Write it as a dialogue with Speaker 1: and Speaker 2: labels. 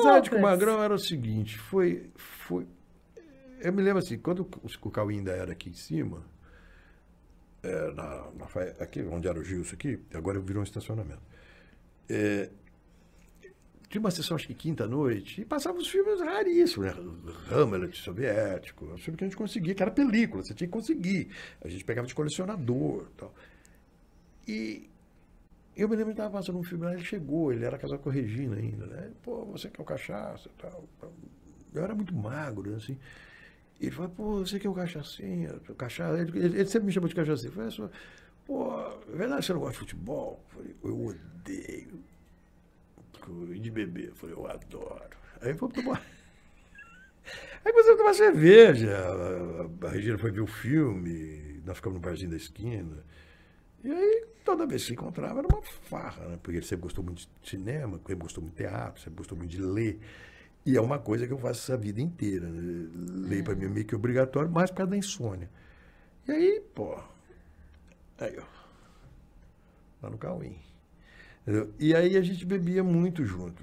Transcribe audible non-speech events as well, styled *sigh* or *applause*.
Speaker 1: amizade com o
Speaker 2: Magrão era o seguinte, foi, foi... Eu me lembro assim, quando o Cauê ainda era aqui em cima, é, na, na, aqui, onde era o Gilson aqui, agora virou um estacionamento. É, tinha uma sessão, acho que quinta-noite, e passava os filmes raríssimos, né? Hamlet soviético, os filmes que a gente conseguia, que era película, você tinha que conseguir. A gente pegava de colecionador tal. E eu me lembro que estava passando um filme lá, ele chegou, ele era casado com a Regina ainda, né? Pô, você quer o cachaça e tal. Eu era muito magro, né, assim. e Ele falou, pô, você quer o o cachaça. Ele, ele, ele, sempre me chamou de cachacinho. Eu falei, é,
Speaker 3: pô, é verdade, você não gosta de futebol? Eu, falei, eu odeio. E de beber? Eu falei, eu adoro. Aí vamos tomar. *laughs*
Speaker 1: Aí começamos a tomar cerveja.
Speaker 3: A,
Speaker 2: a, a Regina foi ver o filme, nós ficamos no barzinho da esquina. E aí, toda vez que se encontrava, era uma farra, né? Porque ele sempre gostou muito de cinema, sempre gostou muito de teatro, sempre gostou muito de ler. E é uma coisa que eu faço essa vida inteira. Né? Ler para mim é meio que obrigatório, mas por causa da insônia. E aí, pô. Aí, ó. Lá no Cauim. E aí a gente bebia muito junto.